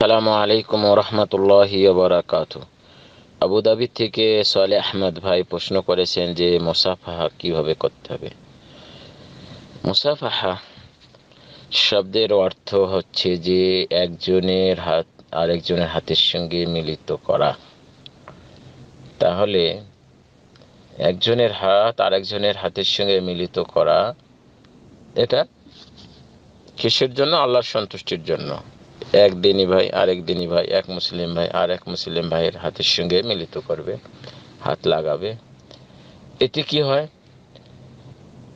আসসালামু আলাইকুম রহমতুল্লাহি বারাকাত আবুধাবি থেকে সোয়ালে আহমদ ভাই প্রশ্ন করেছেন যে মুসাফাহা কিভাবে করতে হবে মুসাফাহা শব্দের অর্থ হচ্ছে যে একজনের হাত আরেকজনের হাতের সঙ্গে মিলিত করা তাহলে একজনের হাত আরেকজনের হাতের সঙ্গে মিলিত করা এটা কিসের জন্য আল্লাহর সন্তুষ্টির জন্য এক দিনই ভাই আরেক দিনই ভাই এক মুসলিম ভাই আর এক মুসলিম ভাইয়ের হাতের সঙ্গে মিলিত করবে হাত লাগাবে এতে কি হয়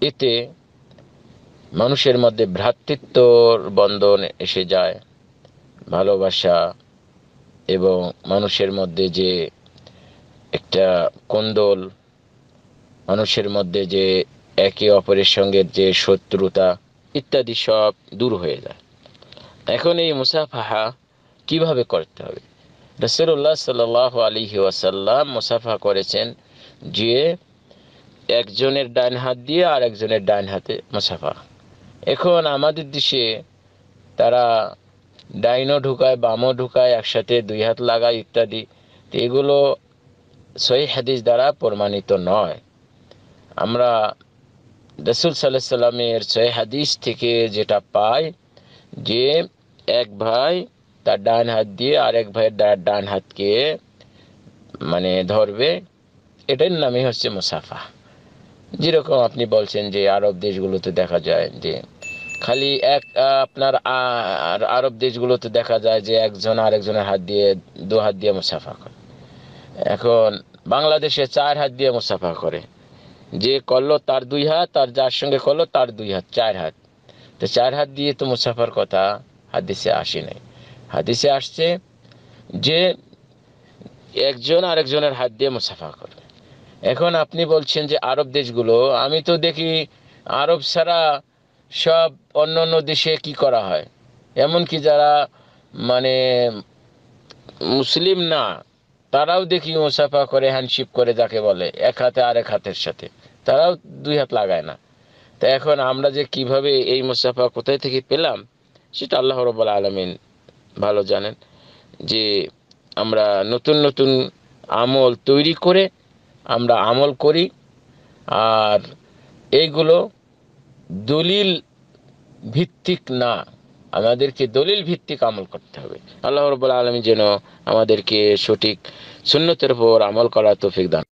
এতে মানুষের মধ্যে ভ্রাতৃত্বর বন্ধন এসে যায় ভালোবাসা এবং মানুষের মধ্যে যে একটা কুন্দল মানুষের মধ্যে যে একে অপরের সঙ্গে যে শত্রুতা ইত্যাদি সব দূর হয়ে যায় এখন এই মুসাফাহা কিভাবে করতে হবে রসুল্লাহ সাল আলী ওয়াসাল্লাম মুসাফা করেছেন যে একজনের ডান হাত দিয়ে আর একজনের ডান হাতে মুসাফা এখন আমাদের দেশে তারা ডাইনও ঢুকায় বামও ঢুকায় একসাথে দুই হাত লাগায় ইত্যাদি তো এগুলো সহি হাদিস দ্বারা প্রমাণিত নয় আমরা রসুল সাল্লাহ সাল্লামের সহি হাদিস থেকে যেটা পাই যে এক ভাই তার ডান হাত দিয়ে আর এক ভাইয়ের ডান হাতকে মানে ধরবে এটার নামই হচ্ছে মুসাফা যেরকম আপনি বলছেন যে আরব দেশগুলোতে দেখা যায় যে খালি এক আপনার আরব দেশগুলোতে দেখা যায় যে একজন আরেকজনের হাত দিয়ে দু হাত দিয়ে মুসাফা করে এখন বাংলাদেশে চার হাত দিয়ে মুসাফা করে যে করলো তার দুই হাত আর যার সঙ্গে করলো তার দুই হাত চার হাত তো চার হাত দিয়ে তো মুসাফার কথা হাদিসে আসে নাই হাদিসে আসছে যে একজন আরেকজনের হাত দিয়ে মুসাফা করবে এখন আপনি বলছেন যে আরব দেশগুলো আমি তো দেখি আরব ছাড়া সব অন্য অন্য দেশে কি করা হয় এমনকি যারা মানে মুসলিম না তারাও দেখি মুসাফা করে হ্যান্ডশিপ করে যাকে বলে এক হাতে আরেক হাতের সাথে তারাও দুই হাত লাগায় না তা এখন আমরা যে কিভাবে এই মুসাফা কোথায় থেকে পেলাম সেটা আল্লাহ রব্বাল আলমিন ভালো জানেন যে আমরা নতুন নতুন আমল তৈরি করে আমরা আমল করি আর এইগুলো দলিল ভিত্তিক না আমাদেরকে দলিল ভিত্তিক আমল করতে হবে আল্লাহ রব্বুল আলমী যেন আমাদেরকে সঠিক সুন্নতের উপর আমল করার তৌফিক দান